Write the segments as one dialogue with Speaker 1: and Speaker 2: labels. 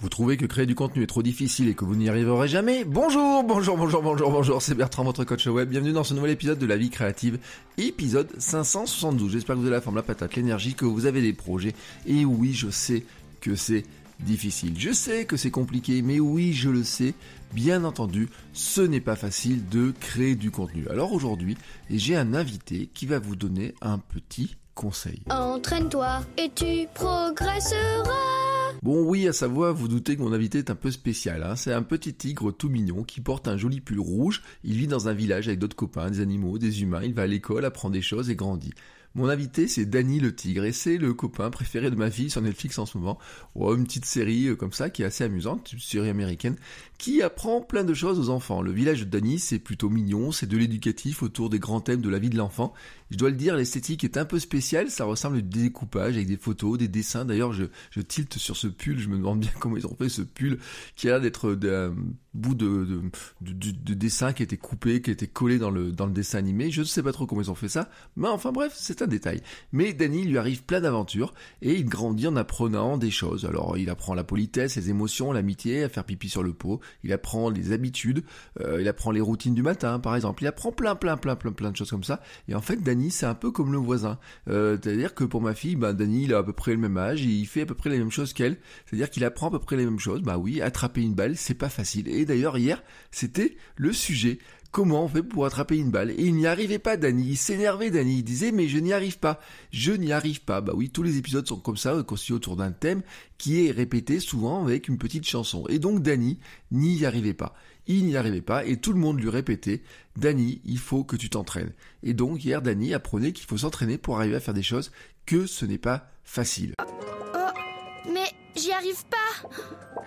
Speaker 1: Vous trouvez que créer du contenu est trop difficile et que vous n'y arriverez jamais Bonjour, bonjour, bonjour, bonjour, bonjour, c'est Bertrand, votre coach web. Bienvenue dans ce nouvel épisode de La vie créative, épisode 572. J'espère que vous avez la forme, la patate, l'énergie, que vous avez des projets. Et oui, je sais que c'est difficile. Je sais que c'est compliqué, mais oui, je le sais. Bien entendu, ce n'est pas facile de créer du contenu. Alors aujourd'hui, j'ai un invité qui va vous donner un petit conseil. Entraîne-toi et tu progresseras. Bon oui, à sa voix, vous doutez que mon invité est un peu spécial. Hein. C'est un petit tigre tout mignon qui porte un joli pull rouge. Il vit dans un village avec d'autres copains, des animaux, des humains. Il va à l'école, apprend des choses et grandit. Mon invité, c'est Danny le Tigre, et c'est le copain préféré de ma fille sur Netflix en ce moment. Oh, une petite série euh, comme ça qui est assez amusante, une série américaine, qui apprend plein de choses aux enfants. Le village de Danny, c'est plutôt mignon, c'est de l'éducatif autour des grands thèmes de la vie de l'enfant. Je dois le dire, l'esthétique est un peu spéciale, ça ressemble au découpage avec des photos, des dessins. D'ailleurs, je, je tilte sur ce pull, je me demande bien comment ils ont fait ce pull qui a l'air d'être euh, d'un bout de, dessin qui était coupé, qui était collé dans le, dans le dessin animé. Je ne sais pas trop comment ils ont fait ça, mais enfin bref, c'est un détail. Mais Danny lui arrive plein d'aventures et il grandit en apprenant des choses. Alors il apprend la politesse, les émotions, l'amitié, à faire pipi sur le pot, il apprend les habitudes, euh, il apprend les routines du matin par exemple, il apprend plein plein plein plein plein de choses comme ça. Et en fait Danny c'est un peu comme le voisin. Euh, c'est-à-dire que pour ma fille, ben, Danny il a à peu près le même âge, et il fait à peu près les mêmes choses qu'elle. C'est-à-dire qu'il apprend à peu près les mêmes choses. Bah oui, attraper une balle c'est pas facile. Et d'ailleurs, hier, c'était le sujet. Comment on fait pour attraper une balle Et il n'y arrivait pas, Danny. Il s'énervait, Danny. Il disait, mais je n'y arrive pas. Je n'y arrive pas. Bah oui, tous les épisodes sont comme ça, construits autour d'un thème qui est répété souvent avec une petite chanson. Et donc, Danny n'y arrivait pas. Il n'y arrivait pas et tout le monde lui répétait, Danny, il faut que tu t'entraînes. Et donc, hier, Danny apprenait qu'il faut s'entraîner pour arriver à faire des choses, que ce n'est pas facile. Oh, oh mais j'y arrive pas.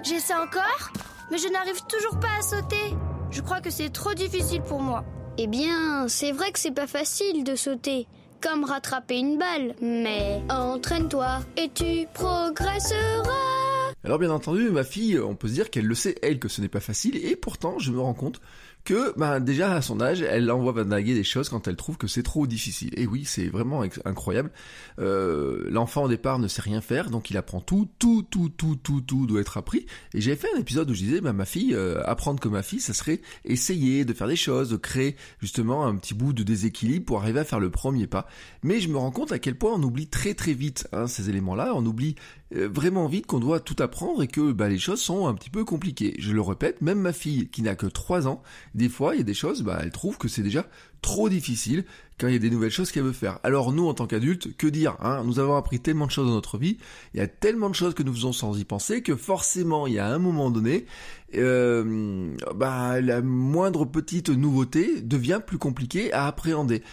Speaker 1: J'essaie encore mais je n'arrive toujours pas à sauter. Je crois que c'est trop difficile pour moi. Eh bien, c'est vrai que c'est pas facile de sauter, comme rattraper une balle, mais entraîne-toi et tu progresseras. Alors bien entendu, ma fille, on peut se dire qu'elle le sait, elle, que ce n'est pas facile, et pourtant, je me rends compte que ben, déjà à son âge, elle envoie vanaguer des choses quand elle trouve que c'est trop difficile. Et oui, c'est vraiment incroyable. Euh, L'enfant au départ ne sait rien faire, donc il apprend tout, tout, tout, tout, tout, tout doit être appris. Et j'avais fait un épisode où je disais, ben, ma fille, euh, apprendre que ma fille, ça serait essayer de faire des choses, de créer justement un petit bout de déséquilibre pour arriver à faire le premier pas. Mais je me rends compte à quel point on oublie très très vite hein, ces éléments-là, on oublie euh, vraiment vite qu'on doit tout apprendre et que bah, les choses sont un petit peu compliquées. Je le répète, même ma fille qui n'a que 3 ans, des fois il y a des choses, bah, elle trouve que c'est déjà trop difficile quand il y a des nouvelles choses qu'elle veut faire. Alors nous en tant qu'adultes, que dire hein? Nous avons appris tellement de choses dans notre vie, il y a tellement de choses que nous faisons sans y penser que forcément il y a un moment donné, euh, bah, la moindre petite nouveauté devient plus compliquée à appréhender.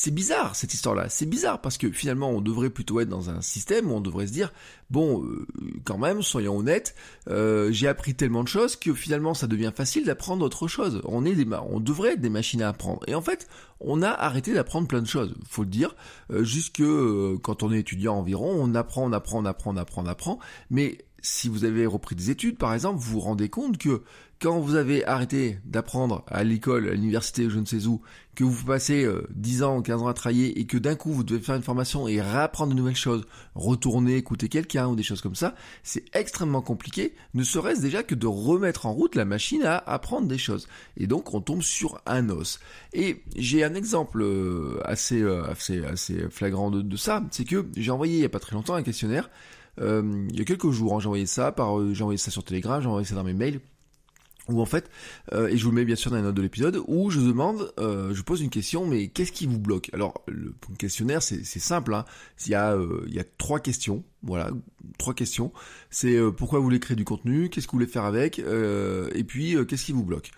Speaker 1: C'est bizarre cette histoire-là. C'est bizarre parce que finalement on devrait plutôt être dans un système où on devrait se dire bon, euh, quand même, soyons honnêtes, euh, j'ai appris tellement de choses que finalement ça devient facile d'apprendre autre chose. On est des on devrait être des machines à apprendre. Et en fait, on a arrêté d'apprendre plein de choses, faut le dire. Euh, jusque quand on est étudiant environ, on apprend, on apprend, on apprend, on apprend, on apprend, mais si vous avez repris des études, par exemple, vous vous rendez compte que quand vous avez arrêté d'apprendre à l'école, à l'université, je ne sais où, que vous passez 10 euh, ans, 15 ans à travailler et que d'un coup vous devez faire une formation et réapprendre de nouvelles choses, retourner, écouter quelqu'un ou des choses comme ça, c'est extrêmement compliqué, ne serait-ce déjà que de remettre en route la machine à apprendre des choses. Et donc on tombe sur un os. Et j'ai un exemple euh, euh, assez, flagrant de, de ça, c'est que j'ai envoyé il n'y a pas très longtemps un questionnaire euh, il y a quelques jours. Hein, j'ai envoyé ça par, euh, j'ai envoyé ça sur Telegram, j'ai envoyé ça dans mes mails. Où en fait, euh, et je vous le mets bien sûr dans la note de l'épisode, où je demande, je pose une question, mais qu'est-ce qui vous bloque Alors le questionnaire, c'est, simple. Hein. il y a, il y a trois questions. Voilà, trois questions. C'est pourquoi vous voulez créer du contenu, qu'est-ce que vous voulez faire avec, et puis qu'est-ce qui vous bloque.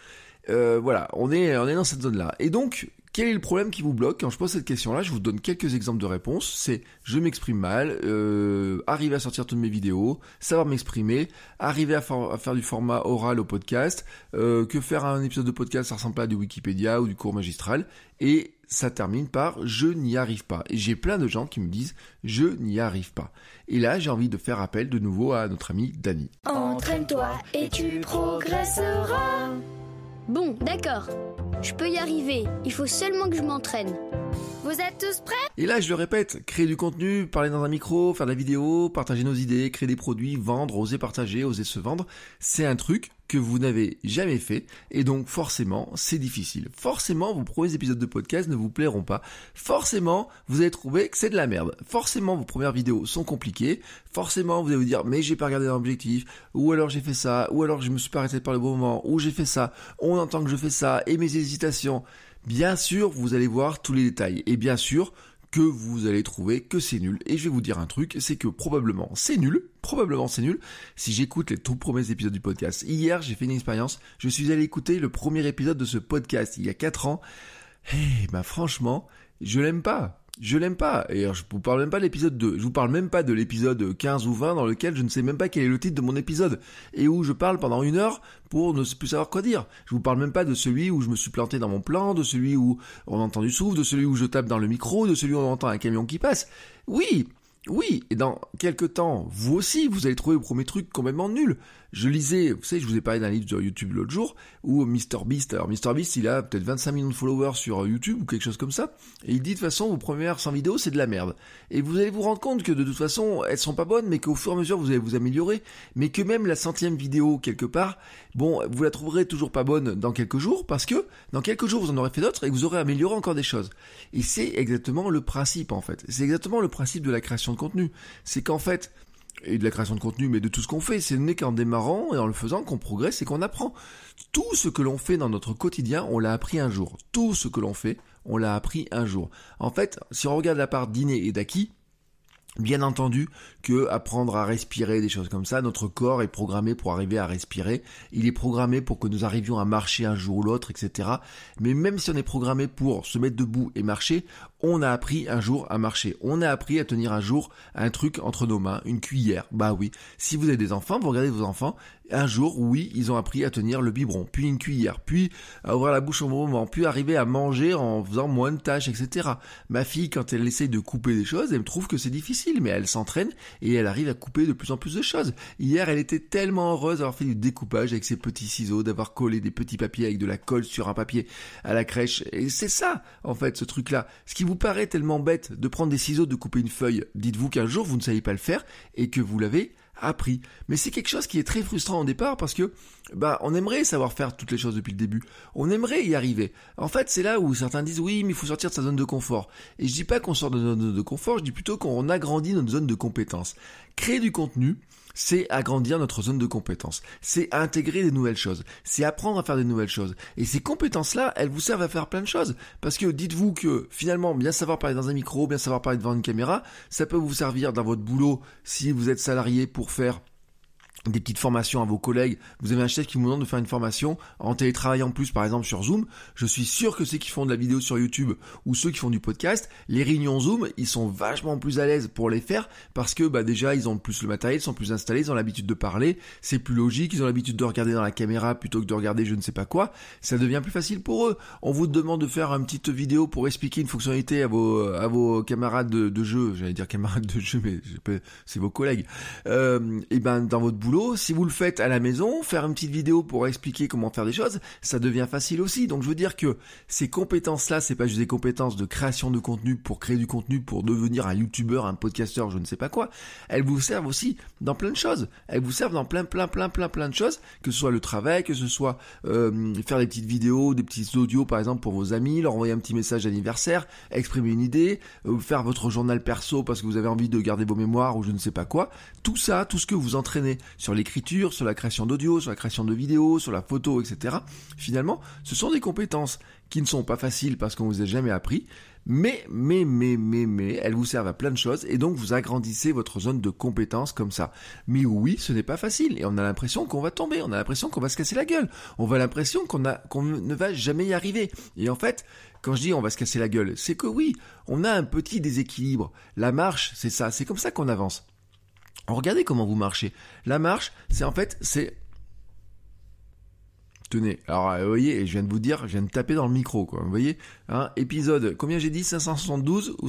Speaker 1: voilà, on est, on est dans cette zone-là. Et donc, quel est le problème qui vous bloque Quand je pose cette question-là, je vous donne quelques exemples de réponses. C'est je m'exprime mal, euh, arriver à sortir toutes mes vidéos, savoir m'exprimer, arriver à, faire du format oral au podcast, euh, que faire un épisode de podcast, ça ressemble pas à du Wikipédia ou du cours magistral, et ça termine par je n'y arrive pas. Et j'ai plein de gens qui me disent je n'y arrive pas. Et là, j'ai envie de faire appel de nouveau à notre ami Dany. Entraîne-toi et tu progresseras. Bon, d'accord. Je peux y arriver, il faut seulement que je m'entraîne. Vous êtes tous prêts Et là, je le répète, créer du contenu, parler dans un micro, faire de la vidéo, partager nos idées, créer des produits, vendre, oser partager, oser se vendre, c'est un truc que vous n'avez jamais fait, et donc forcément c'est difficile. Forcément vos premiers épisodes de podcast ne vous plairont pas. Forcément vous allez trouver que c'est de la merde. Forcément vos premières vidéos sont compliquées. Forcément vous allez vous dire mais j'ai pas regardé l'objectif, ou alors j'ai fait ça, ou alors je me suis pas arrêté par le bon moment, ou j'ai fait ça, on entend que je fais ça, et mes hésitations. Bien sûr vous allez voir tous les détails, et bien sûr que vous allez trouver que c'est nul. Et je vais vous dire un truc, c'est que probablement c'est nul, probablement c'est nul. Si j'écoute les tout premiers épisodes du podcast, hier j'ai fait une expérience, je suis allé écouter le premier épisode de ce podcast il y a 4 ans. Eh ben bah franchement, je l'aime pas je l'aime pas. Et je vous parle même pas de l'épisode 2. Je vous parle même pas de l'épisode 15 ou 20 dans lequel je ne sais même pas quel est le titre de mon épisode. Et où je parle pendant une heure pour ne plus savoir quoi dire. Je vous parle même pas de celui où je me suis planté dans mon plan, de celui où on entend du souffle, de celui où je tape dans le micro, de celui où on entend un camion qui passe. Oui! Oui, et dans quelques temps, vous aussi, vous allez trouver vos premiers trucs complètement nuls je lisais, vous savez, je vous ai parlé d'un livre sur YouTube l'autre jour, où MrBeast, alors MrBeast, il a peut-être 25 millions de followers sur euh, YouTube ou quelque chose comme ça, et il dit de toute façon, vos premières 100 vidéos, c'est de la merde. Et vous allez vous rendre compte que de toute façon, elles sont pas bonnes, mais qu'au fur et à mesure, vous allez vous améliorer, mais que même la centième vidéo, quelque part, bon, vous la trouverez toujours pas bonne dans quelques jours, parce que dans quelques jours, vous en aurez fait d'autres et vous aurez amélioré encore des choses. Et c'est exactement le principe, en fait. C'est exactement le principe de la création de contenu. C'est qu'en fait, et de la création de contenu, mais de tout ce qu'on fait. Ce n'est qu'en démarrant et en le faisant qu'on progresse et qu'on apprend. Tout ce que l'on fait dans notre quotidien, on l'a appris un jour. Tout ce que l'on fait, on l'a appris un jour. En fait, si on regarde la part d'inné et d'acquis, Bien entendu que apprendre à respirer, des choses comme ça, notre corps est programmé pour arriver à respirer, il est programmé pour que nous arrivions à marcher un jour ou l'autre, etc. Mais même si on est programmé pour se mettre debout et marcher, on a appris un jour à marcher, on a appris à tenir un jour un truc entre nos mains, une cuillère. Bah oui, si vous avez des enfants, vous regardez vos enfants, un jour, oui, ils ont appris à tenir le biberon, puis une cuillère, puis à ouvrir la bouche au bon moment, puis arriver à manger en faisant moins de tâches, etc. Ma fille, quand elle essaie de couper des choses, elle me trouve que c'est difficile, mais elle s'entraîne et elle arrive à couper de plus en plus de choses. Hier, elle était tellement heureuse d'avoir fait du découpage avec ses petits ciseaux, d'avoir collé des petits papiers avec de la colle sur un papier à la crèche. Et c'est ça, en fait, ce truc-là vous paraît tellement bête de prendre des ciseaux, de couper une feuille, dites-vous qu'un jour vous ne savez pas le faire et que vous l'avez appris. Mais c'est quelque chose qui est très frustrant au départ parce que bah on aimerait savoir faire toutes les choses depuis le début. On aimerait y arriver. En fait, c'est là où certains disent oui, mais il faut sortir de sa zone de confort. Et je dis pas qu'on sort de notre zone de confort, je dis plutôt qu'on agrandit notre zone de compétence. Créer du contenu, c'est agrandir notre zone de compétences, c'est intégrer des nouvelles choses, c'est apprendre à faire des nouvelles choses. Et ces compétences-là, elles vous servent à faire plein de choses. Parce que dites-vous que finalement, bien savoir parler dans un micro, bien savoir parler devant une caméra, ça peut vous servir dans votre boulot si vous êtes salarié pour faire des petites formations à vos collègues, vous avez un chef qui vous demande de faire une formation en télétravail en plus, par exemple sur Zoom, je suis sûr que ceux qui font de la vidéo sur YouTube ou ceux qui font du podcast, les réunions Zoom, ils sont vachement plus à l'aise pour les faire parce que bah, déjà ils ont plus le matériel, ils sont plus installés, ils ont l'habitude de parler, c'est plus logique, ils ont l'habitude de regarder dans la caméra plutôt que de regarder je ne sais pas quoi, ça devient plus facile pour eux. On vous demande de faire une petite vidéo pour expliquer une fonctionnalité à vos à vos camarades de, jeu, j'allais dire camarades de jeu, mais c'est vos collègues, euh, et ben dans votre boulot si vous le faites à la maison, faire une petite vidéo pour expliquer comment faire des choses, ça devient facile aussi. Donc je veux dire que ces compétences-là, c'est pas juste des compétences de création de contenu pour créer du contenu, pour devenir un youtubeur, un podcasteur, je ne sais pas quoi. Elles vous servent aussi dans plein de choses. Elles vous servent dans plein, plein, plein, plein, plein de choses, que ce soit le travail, que ce soit euh, faire des petites vidéos, des petits audios par exemple pour vos amis, leur envoyer un petit message d'anniversaire, exprimer une idée, euh, faire votre journal perso parce que vous avez envie de garder vos mémoires ou je ne sais pas quoi. Tout ça, tout ce que vous entraînez sur l'écriture, sur la création d'audio, sur la création de vidéos, sur la photo, etc. Finalement, ce sont des compétences qui ne sont pas faciles parce qu'on vous a jamais appris, mais, mais, mais, mais, mais, elles vous servent à plein de choses et donc vous agrandissez votre zone de compétences comme ça. Mais oui, ce n'est pas facile et on a l'impression qu'on va tomber, on a l'impression qu'on va se casser la gueule, on a l'impression qu'on qu'on ne va jamais y arriver. Et en fait, quand je dis on va se casser la gueule, c'est que oui, on a un petit déséquilibre. La marche, c'est ça, c'est comme ça qu'on avance. Regardez comment vous marchez. La marche, c'est en fait, c'est. Tenez, alors euh, vous voyez, je viens de vous dire, je viens de taper dans le micro, quoi. Vous voyez, un hein, épisode, combien j'ai dit 572 ou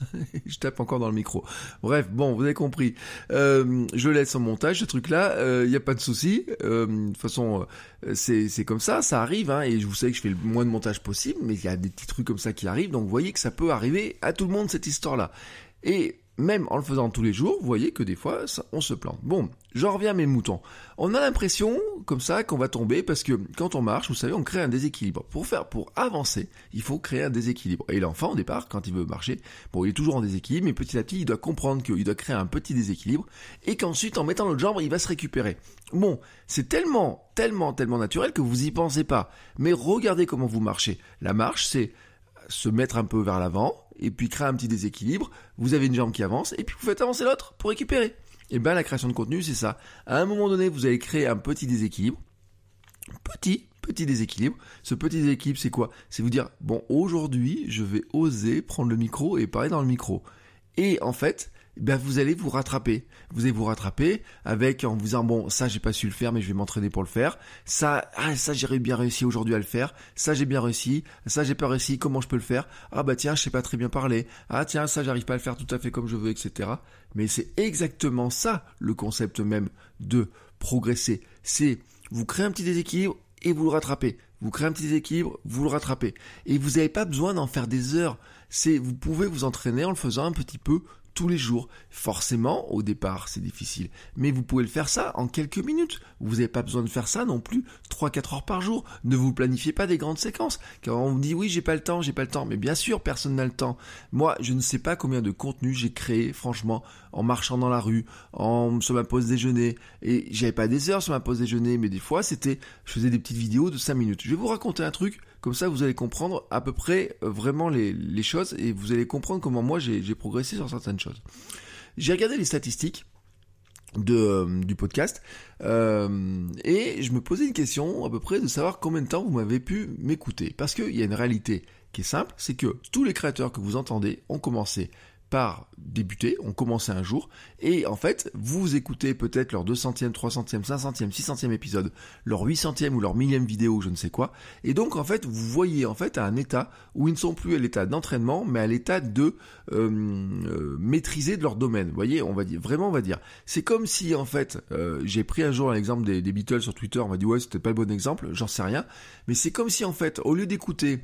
Speaker 1: je tape encore dans le micro. Bref, bon, vous avez compris. Euh, je laisse en montage ce truc-là, il euh, n'y a pas de souci. de toute façon, c'est comme ça, ça arrive. Hein, et je vous sais que je fais le moins de montage possible, mais il y a des petits trucs comme ça qui arrivent. Donc vous voyez que ça peut arriver à tout le monde cette histoire-là. Et même en le faisant tous les jours, vous voyez que des fois, on se plante. Bon, j'en reviens à mes moutons. On a l'impression, comme ça, qu'on va tomber parce que quand on marche, vous savez, on crée un déséquilibre. Pour faire, pour avancer, il faut créer un déséquilibre. Et l'enfant, au départ, quand il veut marcher, bon, il est toujours en déséquilibre, mais petit à petit, il doit comprendre qu'il doit créer un petit déséquilibre et qu'ensuite, en mettant l'autre jambe, il va se récupérer. Bon, c'est tellement, tellement, tellement naturel que vous n'y pensez pas. Mais regardez comment vous marchez. La marche, c'est se mettre un peu vers l'avant, et puis créer un petit déséquilibre, vous avez une jambe qui avance, et puis vous faites avancer l'autre pour récupérer. Et eh bien la création de contenu, c'est ça. À un moment donné, vous allez créer un petit déséquilibre. Petit, petit déséquilibre. Ce petit déséquilibre, c'est quoi C'est vous dire, bon, aujourd'hui, je vais oser prendre le micro et parler dans le micro. Et en fait, eh ben vous allez vous rattraper. Vous allez vous rattraper avec en vous disant bon ça j'ai pas su le faire mais je vais m'entraîner pour le faire. Ça ah ça j'ai bien réussi aujourd'hui à le faire. Ça j'ai bien réussi. Ça j'ai pas réussi. Comment je peux le faire Ah bah tiens je sais pas très bien parler. Ah tiens ça j'arrive pas à le faire tout à fait comme je veux etc. Mais c'est exactement ça le concept même de progresser. C'est vous créez un petit déséquilibre et vous le rattrapez. Vous créez un petit déséquilibre, vous le rattrapez. Et vous n'avez pas besoin d'en faire des heures. C'est, vous pouvez vous entraîner en le faisant un petit peu tous les jours. Forcément, au départ, c'est difficile. Mais vous pouvez le faire ça en quelques minutes. Vous n'avez pas besoin de faire ça non plus 3-4 heures par jour. Ne vous planifiez pas des grandes séquences. Quand on vous dit oui, j'ai pas le temps, j'ai pas le temps. Mais bien sûr, personne n'a le temps. Moi, je ne sais pas combien de contenu j'ai créé, franchement, en marchant dans la rue, en, sur ma pause déjeuner. Et j'avais pas des heures sur ma pause déjeuner, mais des fois, c'était, je faisais des petites vidéos de 5 minutes. Je vais vous raconter un truc. Comme ça, vous allez comprendre à peu près euh, vraiment les, choses et vous allez comprendre comment moi j'ai progressé sur certaines choses. J'ai regardé les statistiques euh, du podcast euh, et je me posais une question à peu près de savoir combien de temps vous m'avez pu m'écouter. Parce qu'il y a une réalité qui est simple, c'est que tous les créateurs que vous entendez ont commencé par débuter, on commençait un jour, et en fait, vous écoutez peut-être leur 200e, 300e, 500e, 600e épisode, leur 800e ou leur millième vidéo, je ne sais quoi, et donc en fait, vous voyez en fait à un état où ils ne sont plus à l'état d'entraînement, mais à l'état de euh, euh, maîtriser de leur domaine, vous voyez, on va dire, vraiment on va dire, c'est comme si en fait, euh, j'ai pris un jour l'exemple des, des Beatles sur Twitter, on m'a dit ouais c'était pas le bon exemple, j'en sais rien, mais c'est comme si en fait, au lieu d'écouter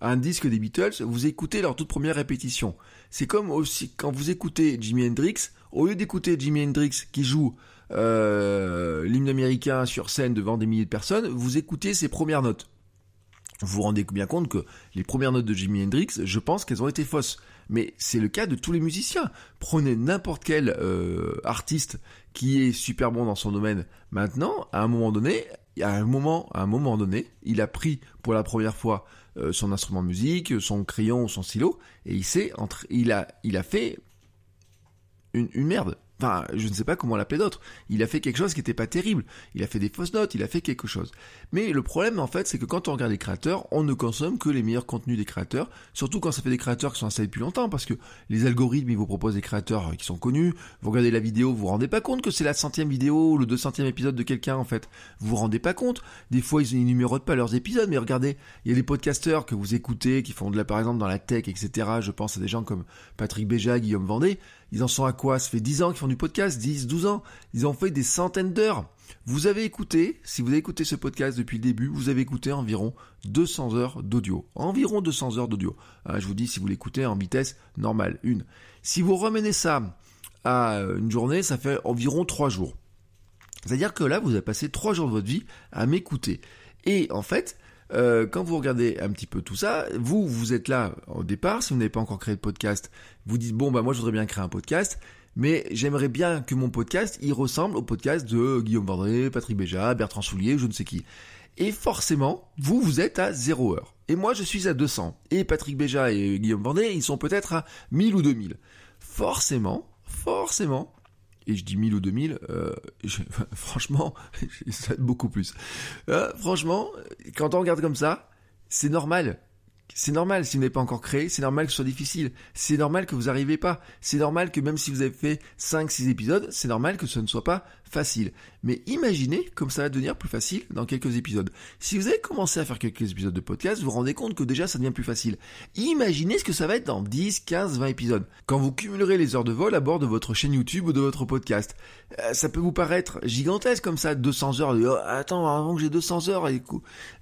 Speaker 1: un disque des Beatles, vous écoutez leur toute première répétition. C'est comme aussi quand vous écoutez Jimi Hendrix, au lieu d'écouter Jimi Hendrix qui joue euh, l'hymne américain sur scène devant des milliers de personnes, vous écoutez ses premières notes. Vous vous rendez bien compte que les premières notes de Jimi Hendrix, je pense qu'elles ont été fausses. Mais c'est le cas de tous les musiciens. Prenez n'importe quel euh, artiste qui est super bon dans son domaine maintenant, à un moment donné, un moment, à un moment donné, il a pris pour la première fois euh, son instrument de musique, son crayon, son stylo, et il, sait entre, il, a, il a fait une, une merde. Enfin, je ne sais pas comment l'appeler d'autre. Il a fait quelque chose qui n'était pas terrible. Il a fait des fausses notes, il a fait quelque chose. Mais le problème, en fait, c'est que quand on regarde les créateurs, on ne consomme que les meilleurs contenus des créateurs, surtout quand ça fait des créateurs qui sont installés depuis longtemps, parce que les algorithmes, ils vous proposent des créateurs euh, qui sont connus. Vous regardez la vidéo, vous vous rendez pas compte que c'est la centième vidéo ou le deux centième épisode de quelqu'un, en fait. Vous vous rendez pas compte. Des fois, ils n'énumérotent pas leurs épisodes, mais regardez, il y a des podcasteurs que vous écoutez, qui font de la, par exemple, dans la tech, etc. Je pense à des gens comme Patrick Béja, Guillaume Vendée. Ils en sont à quoi Ça fait 10 ans qu'ils font du podcast, 10, 12 ans. Ils ont fait des centaines d'heures. Vous avez écouté, si vous avez écouté ce podcast depuis le début, vous avez écouté environ 200 heures d'audio. Environ 200 heures d'audio. Euh, je vous dis, si vous l'écoutez en vitesse normale, une. Si vous remenez ça à euh, une journée, ça fait environ 3 jours. C'est-à-dire que là, vous avez passé 3 jours de votre vie à m'écouter. Et en fait, euh, quand vous regardez un petit peu tout ça, vous, vous êtes là au départ, si vous n'avez pas encore créé de podcast, vous dites, bon, bah moi, je voudrais bien créer un podcast, mais j'aimerais bien que mon podcast, il ressemble au podcast de Guillaume Vendré, Patrick Béja, Bertrand Soulier, je ne sais qui. Et forcément, vous, vous êtes à 0 heure. Et moi, je suis à 200. Et Patrick Béja et Guillaume Vendée, ils sont peut-être à 1000 ou 2000. Forcément, forcément, je dis 1000 ou 2000, euh, franchement, ça être beaucoup plus. Euh, franchement, quand on regarde comme ça, c'est normal. C'est normal si vous n'avez pas encore créé, c'est normal que ce soit difficile, c'est normal que vous n'arrivez pas, c'est normal que même si vous avez fait 5-6 épisodes, c'est normal que ce ne soit pas facile. Mais imaginez comme ça va devenir plus facile dans quelques épisodes. Si vous avez commencé à faire quelques épisodes de podcast, vous vous rendez compte que déjà ça devient plus facile. Imaginez ce que ça va être dans 10, 15, 20 épisodes. Quand vous cumulerez les heures de vol à bord de votre chaîne YouTube ou de votre podcast, euh, ça peut vous paraître gigantesque comme ça, 200 heures. Oh, attends, avant que j'ai 200 heures, et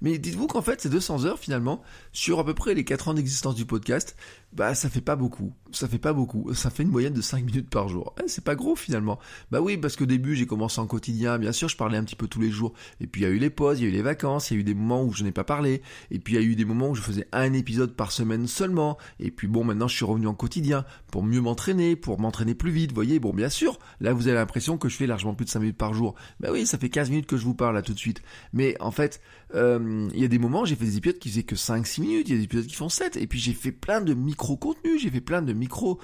Speaker 1: mais dites-vous qu'en fait ces 200 heures finalement, sur à peu près les 4 ans d'existence du podcast, bah ça fait pas beaucoup, ça fait pas beaucoup, ça fait une moyenne de 5 minutes par jour. Eh, c'est pas gros finalement. Bah oui, parce qu'au début j'ai commencé en quotidien, bien sûr je parlais un petit peu tous les jours, et puis il y a eu les pauses, il y a eu les vacances, il y a eu des moments où je n'ai pas parlé, et puis il y a eu des moments où je faisais un épisode par semaine seulement, et puis bon maintenant je suis revenu en quotidien pour mieux m'entraîner, pour m'entraîner plus vite, vous voyez, bon bien sûr, là vous avez l'impression que je fais largement plus de 5 minutes par jour. Bah oui, ça fait 15 minutes que je vous parle là tout de suite. Mais en fait, euh, il y a des moments j'ai fait des épisodes qui faisaient que 5-6 minutes, il y a des épisodes qui font 7, et puis j'ai fait plein de micro j'ai fait plein de micro...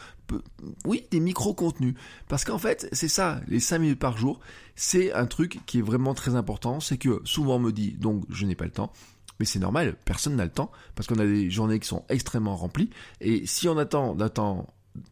Speaker 1: Oui, des micro-contenus. Parce qu'en fait, c'est ça, les 5 minutes par jour, c'est un truc qui est vraiment très important, c'est que souvent on me dit, donc je n'ai pas le temps, mais c'est normal, personne n'a le temps, parce qu'on a des journées qui sont extrêmement remplies, et si on attend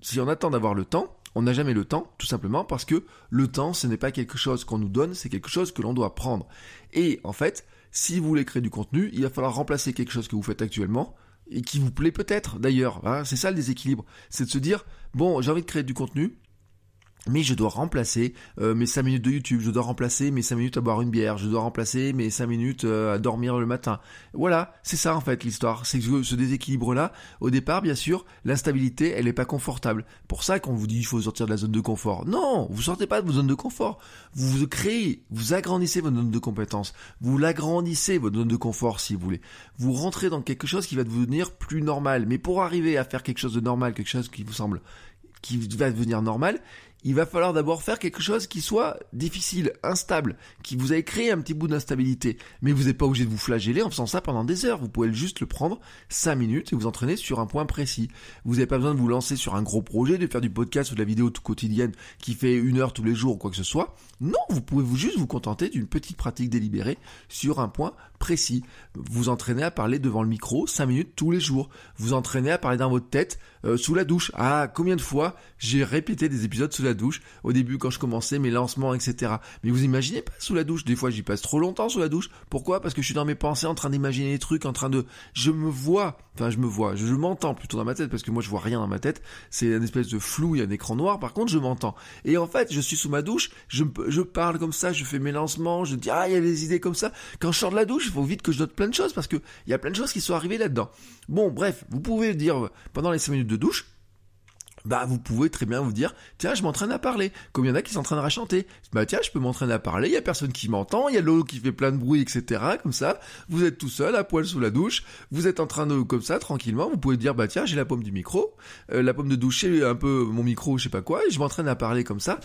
Speaker 1: si on attend d'avoir le temps, on n'a jamais le temps, tout simplement parce que le temps, ce n'est pas quelque chose qu'on nous donne, c'est quelque chose que l'on doit prendre. Et en fait, si vous voulez créer du contenu, il va falloir remplacer quelque chose que vous faites actuellement et qui vous plaît peut-être d'ailleurs. Hein, c'est ça le déséquilibre, c'est de se dire bon, j'ai envie de créer du contenu, mais je dois remplacer euh, mes 5 minutes de YouTube, je dois remplacer mes 5 minutes à boire une bière, je dois remplacer mes 5 minutes euh, à dormir le matin. Voilà, c'est ça en fait l'histoire, c'est que ce déséquilibre-là, au départ bien sûr, l'instabilité elle n'est pas confortable. Pour ça qu'on vous dit il faut sortir de la zone de confort. Non, vous sortez pas de votre zone de confort, vous vous créez, vous agrandissez votre zone de compétence, vous l'agrandissez votre zone de confort si vous voulez. Vous rentrez dans quelque chose qui va devenir plus normal, mais pour arriver à faire quelque chose de normal, quelque chose qui vous semble qui va devenir normal, il va falloir d'abord faire quelque chose qui soit difficile, instable, qui vous ait créé un petit bout d'instabilité. Mais vous n'êtes pas obligé de vous flageller en faisant ça pendant des heures. Vous pouvez juste le prendre 5 minutes et vous entraîner sur un point précis. Vous n'avez pas besoin de vous lancer sur un gros projet, de faire du podcast ou de la vidéo tout quotidienne qui fait une heure tous les jours ou quoi que ce soit. Non, vous pouvez vous juste vous contenter d'une petite pratique délibérée sur un point précis. Vous entraînez à parler devant le micro 5 minutes tous les jours. Vous entraînez à parler dans votre tête euh, sous la douche. Ah, combien de fois j'ai répété des épisodes sous la douche. Au début, quand je commençais mes lancements, etc. Mais vous imaginez pas sous la douche. Des fois, j'y passe trop longtemps sous la douche. Pourquoi Parce que je suis dans mes pensées, en train d'imaginer les trucs, en train de. Je me vois. Enfin, je me vois. Je, m'entends plutôt dans ma tête parce que moi, je vois rien dans ma tête. C'est une espèce de flou. Il y a un écran noir. Par contre, je m'entends. Et en fait, je suis sous ma douche. Je, je parle comme ça. Je fais mes lancements. Je dis ah, il y a des idées comme ça. Quand je sors de la douche, il faut vite que je note plein de choses parce que il y a plein de choses qui sont arrivées là-dedans. Bon, bref, vous pouvez dire pendant les 5 minutes de douche bah vous pouvez très bien vous dire tiens je m'entraîne à parler comme il y en a qui train à chanter bah tiens je peux m'entraîner à parler il y a personne qui m'entend il y a l'eau qui fait plein de bruit etc comme ça vous êtes tout seul à poil sous la douche vous êtes en train de comme ça tranquillement vous pouvez dire bah tiens j'ai la pomme du micro euh, la pomme de douche un peu mon micro je sais pas quoi je m'entraîne à parler comme ça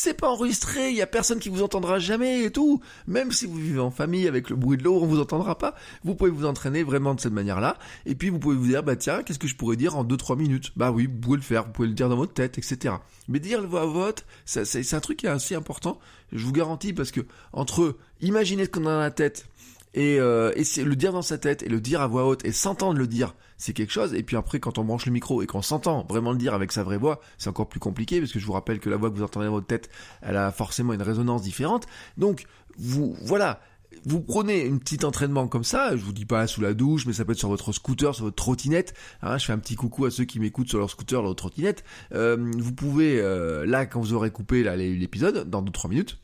Speaker 1: c'est pas enregistré, il y a personne qui vous entendra jamais et tout. Même si vous vivez en famille avec le bruit de l'eau, on vous entendra pas. Vous pouvez vous entraîner vraiment de cette manière-là. Et puis vous pouvez vous dire, bah tiens, qu'est-ce que je pourrais dire en 2-3 minutes Bah oui, vous pouvez le faire, vous pouvez le dire dans votre tête, etc. Mais dire le voix haute, vote, c'est un truc qui est assez important, je vous garantis, parce que entre imaginer ce qu'on a dans la tête et, euh, et le dire dans sa tête et le dire à voix haute et s'entendre le dire, c'est quelque chose. Et puis après, quand on branche le micro et qu'on s'entend vraiment le dire avec sa vraie voix, c'est encore plus compliqué parce que je vous rappelle que la voix que vous entendez dans votre tête, elle a forcément une résonance différente. Donc, vous, voilà, vous prenez un petit entraînement comme ça, je vous dis pas sous la douche, mais ça peut être sur votre scooter, sur votre trottinette. Hein, je fais un petit coucou à ceux qui m'écoutent sur leur scooter, leur trottinette. Euh, vous pouvez, euh, là, quand vous aurez coupé l'épisode, dans 2-3 minutes,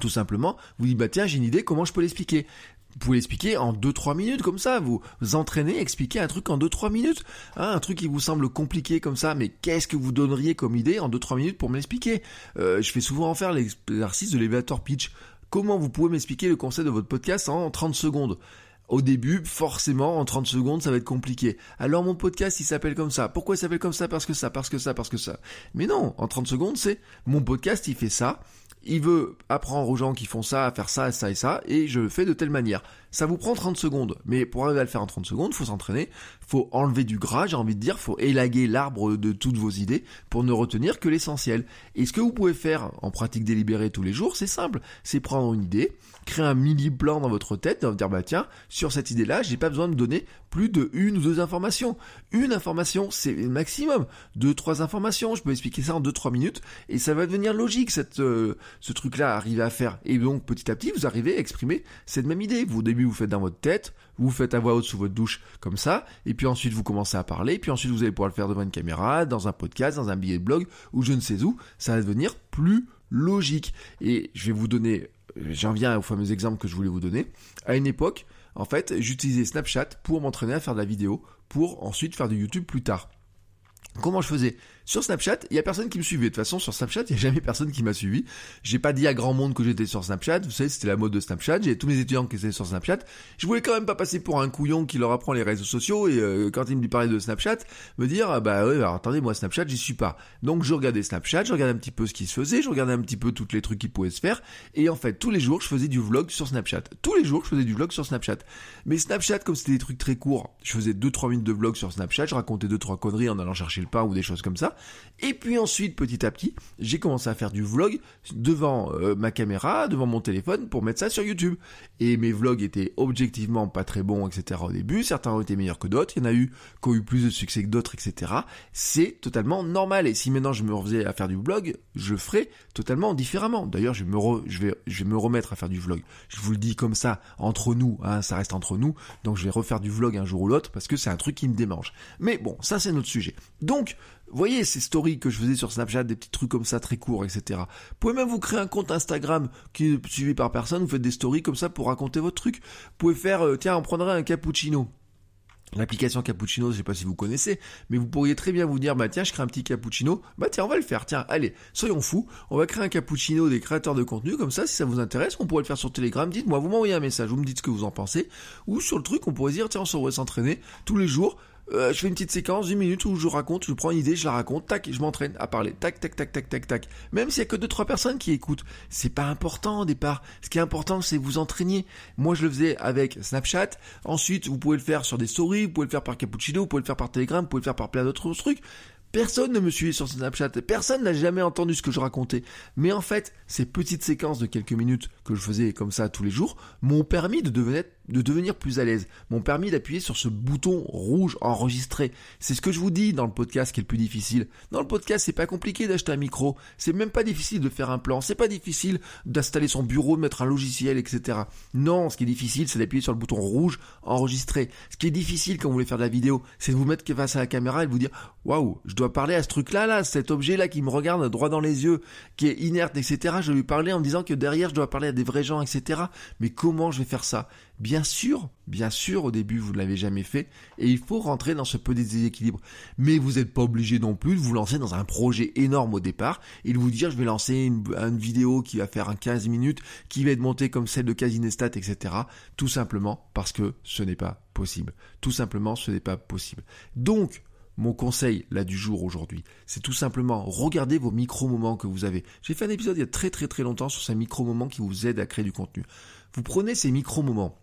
Speaker 1: tout simplement, vous dites bah tiens j'ai une idée, comment je peux l'expliquer vous pouvez l'expliquer en 2-3 minutes comme ça, vous, vous entraînez, expliquez un truc en 2-3 minutes, hein, un truc qui vous semble compliqué comme ça, mais qu'est-ce que vous donneriez comme idée en 2-3 minutes pour me l'expliquer euh, Je fais souvent en faire l'exercice de l'élévateur pitch. Comment vous pouvez m'expliquer le concept de votre podcast en 30 secondes au début, forcément, en 30 secondes, ça va être compliqué. Alors mon podcast, il s'appelle comme ça. Pourquoi il s'appelle comme ça Parce que ça, parce que ça, parce que ça. Mais non, en 30 secondes, c'est mon podcast, il fait ça il veut apprendre aux gens qui font ça à faire ça, ça et ça, et je le fais de telle manière. Ça vous prend 30 secondes, mais pour arriver à le faire en 30 secondes, faut s'entraîner, faut enlever du gras, j'ai envie de dire, faut élaguer l'arbre de toutes vos idées pour ne retenir que l'essentiel. Et ce que vous pouvez faire en pratique délibérée tous les jours, c'est simple, c'est prendre une idée, créer un mini plan dans votre tête, dire bah tiens, sur cette idée-là, j'ai pas besoin de donner plus de une ou deux informations. Une information, c'est le maximum. Deux, trois informations, je peux expliquer ça en deux, trois minutes, et ça va devenir logique cette euh, ce truc-là, arrivez à faire. Et donc, petit à petit, vous arrivez à exprimer cette même idée. Vous, au début, vous faites dans votre tête, vous faites à voix haute sous votre douche, comme ça, et puis ensuite, vous commencez à parler, et puis ensuite, vous allez pouvoir le faire devant une caméra, dans un podcast, dans un billet de blog, ou je ne sais où. Ça va devenir plus logique. Et je vais vous donner, j'en viens au fameux exemple que je voulais vous donner. À une époque, en fait, j'utilisais Snapchat pour m'entraîner à faire de la vidéo, pour ensuite faire du YouTube plus tard. Comment je faisais sur Snapchat, il y a personne qui me suivait. De toute façon, sur Snapchat, il y a jamais personne qui m'a suivi. J'ai pas dit à grand monde que j'étais sur Snapchat. Vous savez, c'était la mode de Snapchat. J'ai tous mes étudiants qui étaient sur Snapchat. Je voulais quand même pas passer pour un couillon qui leur apprend les réseaux sociaux et euh, quand ils me parlaient de Snapchat, me dire ah bah ouais, alors attendez, moi Snapchat, j'y suis pas. Donc je regardais Snapchat, je regardais un petit peu ce qui se faisait, je regardais un petit peu tous les trucs qui pouvaient se faire et en fait, tous les jours, je faisais du vlog sur Snapchat. Tous les jours, je faisais du vlog sur Snapchat. Mais Snapchat comme c'était des trucs très courts, je faisais 2 3 minutes de vlog sur Snapchat, je racontais deux trois conneries en allant chercher le pain ou des choses comme ça. Et puis ensuite, petit à petit, j'ai commencé à faire du vlog devant euh, ma caméra, devant mon téléphone pour mettre ça sur YouTube. Et mes vlogs étaient objectivement pas très bons, etc. au début. Certains ont été meilleurs que d'autres. Il y en a eu qui ont eu plus de succès que d'autres, etc. C'est totalement normal. Et si maintenant je me refaisais à faire du vlog, je ferais totalement différemment. D'ailleurs, je, je, vais, me remettre à faire du vlog. Je vous le dis comme ça, entre nous, hein, ça reste entre nous. Donc je vais refaire du vlog un jour ou l'autre parce que c'est un truc qui me démange. Mais bon, ça c'est notre sujet. Donc, voyez ces stories que je faisais sur Snapchat, des petits trucs comme ça très courts, etc. Vous pouvez même vous créer un compte Instagram qui est suivi par personne, vous faites des stories comme ça pour raconter votre truc. Vous pouvez faire, euh, tiens, on prendrait un cappuccino. L'application Cappuccino, je ne sais pas si vous connaissez, mais vous pourriez très bien vous dire, bah tiens, je crée un petit cappuccino, bah tiens, on va le faire, tiens, allez, soyons fous, on va créer un cappuccino des créateurs de contenu, comme ça, si ça vous intéresse, on pourrait le faire sur Telegram, dites-moi, vous m'envoyez un message, vous me dites ce que vous en pensez, ou sur le truc, on pourrait dire, tiens, on se s'entraîner tous les jours, euh, je fais une petite séquence une minute où je raconte, je prends une idée, je la raconte, tac, je m'entraîne à parler, tac, tac, tac, tac, tac, tac. Même s'il y a que deux trois personnes qui écoutent, c'est pas important au départ. Ce qui est important, c'est vous entraîner. Moi, je le faisais avec Snapchat. Ensuite, vous pouvez le faire sur des stories, vous pouvez le faire par Cappuccino, vous pouvez le faire par Telegram, vous pouvez le faire par plein d'autres trucs. Personne ne me suivait sur Snapchat, personne n'a jamais entendu ce que je racontais. Mais en fait, ces petites séquences de quelques minutes que je faisais comme ça tous les jours m'ont permis de devenir de devenir plus à l'aise, m'ont permis d'appuyer sur ce bouton rouge enregistré. C'est ce que je vous dis dans le podcast qui est le plus difficile. Dans le podcast, c'est pas compliqué d'acheter un micro, c'est même pas difficile de faire un plan, c'est pas difficile d'installer son bureau, de mettre un logiciel, etc. Non, ce qui est difficile, c'est d'appuyer sur le bouton rouge enregistré. Ce qui est difficile quand vous voulez faire de la vidéo, c'est de vous mettre face à la caméra et de vous dire waouh, je dois parler à ce truc-là, là, cet objet-là qui me regarde droit dans les yeux, qui est inerte, etc. Je vais lui parler en me disant que derrière, je dois parler à des vrais gens, etc. Mais comment je vais faire ça Bien sûr, bien sûr, au début, vous ne l'avez jamais fait, et il faut rentrer dans ce petit déséquilibre. Mais vous n'êtes pas obligé non plus de vous lancer dans un projet énorme au départ, et de vous dire, je vais lancer une, vidéo qui va faire un 15 minutes, qui va être montée comme celle de Casinestat, etc. Tout simplement parce que ce n'est pas possible. Tout simplement, ce n'est pas possible. Donc, mon conseil là du jour aujourd'hui, c'est tout simplement regardez vos micro-moments que vous avez. J'ai fait un épisode il y a très très très longtemps sur ces micro-moments qui vous aident à créer du contenu. Vous prenez ces micro-moments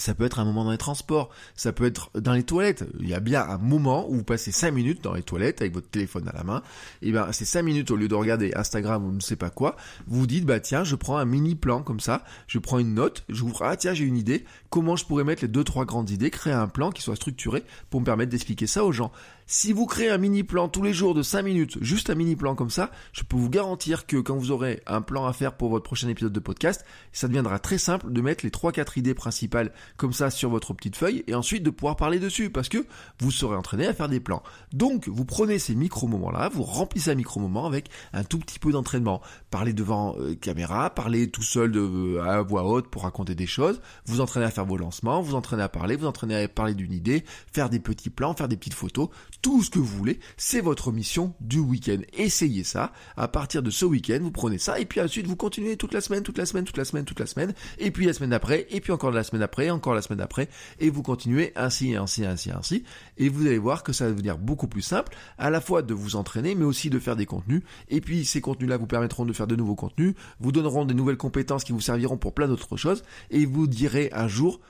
Speaker 1: ça peut être un moment dans les transports, ça peut être dans les toilettes. Il y a bien un moment où vous passez 5 minutes dans les toilettes avec votre téléphone à la main. Et eh ben ces 5 minutes au lieu de regarder Instagram ou ne sais pas quoi, vous vous dites bah tiens, je prends un mini plan comme ça, je prends une note, j'ouvre ah tiens, j'ai une idée, comment je pourrais mettre les deux trois grandes idées, créer un plan qui soit structuré pour me permettre d'expliquer ça aux gens. Si vous créez un mini plan tous les jours de 5 minutes, juste un mini plan comme ça, je peux vous garantir que quand vous aurez un plan à faire pour votre prochain épisode de podcast, ça deviendra très simple de mettre les 3 4 idées principales comme ça sur votre petite feuille et ensuite de pouvoir parler dessus parce que vous serez entraîné à faire des plans. Donc vous prenez ces micro-moments-là, vous remplissez un micro-moment avec un tout petit peu d'entraînement. parler devant euh, caméra, parler tout seul euh, à voix haute pour raconter des choses, vous entraînez à faire vos lancements, vous entraînez à parler, vous entraînez à parler d'une idée, faire des petits plans, faire des petites photos, tout ce que vous voulez, c'est votre mission du week-end. Essayez ça, à partir de ce week-end, vous prenez ça et puis ensuite vous continuez toute la semaine, toute la semaine, toute la semaine, toute la semaine, et puis la semaine d'après, et puis encore la semaine d'après, encore la semaine d'après, et vous continuez ainsi, ainsi, ainsi, ainsi, et vous allez voir que ça va devenir beaucoup plus simple, à la fois de vous entraîner, mais aussi de faire des contenus, et puis ces contenus-là vous permettront de faire de nouveaux contenus, vous donneront des nouvelles compétences qui vous serviront pour plein d'autres choses, et vous direz un jour,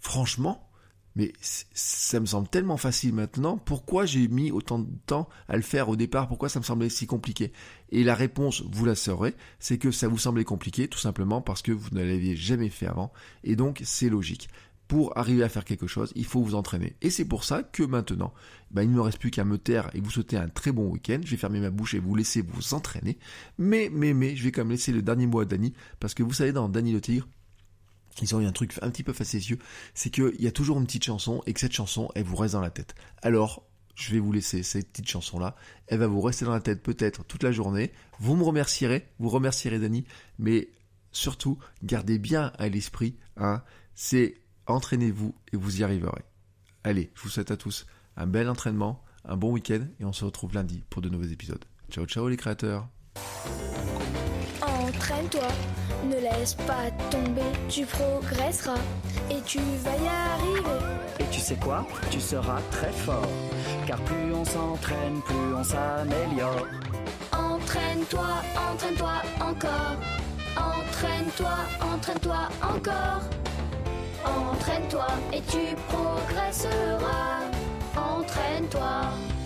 Speaker 1: franchement, mais ça me semble tellement facile maintenant. Pourquoi j'ai mis autant de temps à le faire au départ Pourquoi ça me semblait si compliqué Et la réponse, vous la saurez, c'est que ça vous semblait compliqué tout simplement parce que vous ne l'aviez jamais fait avant. Et donc, c'est logique pour arriver à faire quelque chose, il faut vous entraîner. Et c'est pour ça que maintenant, bah, il ne me reste plus qu'à me taire et vous souhaiter un très bon week-end. Je vais fermer ma bouche et vous laisser vous entraîner. Mais, mais, mais, je vais quand même laisser le dernier mot à Dany, parce que vous savez, dans Dany le Tigre, ils ont eu un truc un petit peu yeux, c'est qu'il y a toujours une petite chanson et que cette chanson, elle vous reste dans la tête. Alors, je vais vous laisser cette petite chanson-là. Elle va vous rester dans la tête peut-être toute la journée. Vous me remercierez, vous remercierez Dani, mais surtout, gardez bien à l'esprit, hein, c'est entraînez-vous et vous y arriverez. Allez, je vous souhaite à tous un bel entraînement, un bon week-end et on se retrouve lundi pour de nouveaux épisodes. Ciao ciao les créateurs Entraîne-toi ne laisse pas tomber, tu progresseras et tu vas y arriver. Et tu sais quoi Tu seras très fort. Car plus on s'entraîne, plus on s'améliore. Entraîne-toi, entraîne-toi encore. Entraîne-toi, entraîne-toi encore. Entraîne-toi et tu progresseras. Entraîne-toi.